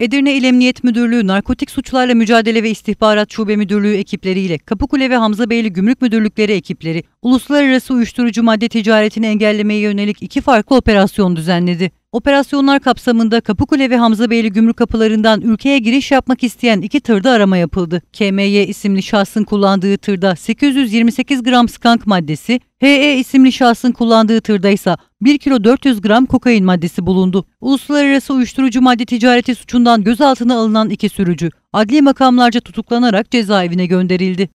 Edirne İl Emniyet Müdürlüğü Narkotik Suçlarla Mücadele ve İstihbarat Şube Müdürlüğü ekipleriyle Kapıkule ve Hamzabeyli Gümrük Müdürlükleri ekipleri uluslararası uyuşturucu madde ticaretini engellemeye yönelik iki farklı operasyon düzenledi. Operasyonlar kapsamında Kapıkule ve Hamza Beyli gümrük kapılarından ülkeye giriş yapmak isteyen iki tırda arama yapıldı. KMY isimli şahsın kullandığı tırda 828 gram skank maddesi, HE isimli şahsın kullandığı tırda ise 1 kilo 400 gram kokain maddesi bulundu. Uluslararası uyuşturucu madde ticareti suçundan gözaltına alınan iki sürücü adli makamlarca tutuklanarak cezaevine gönderildi.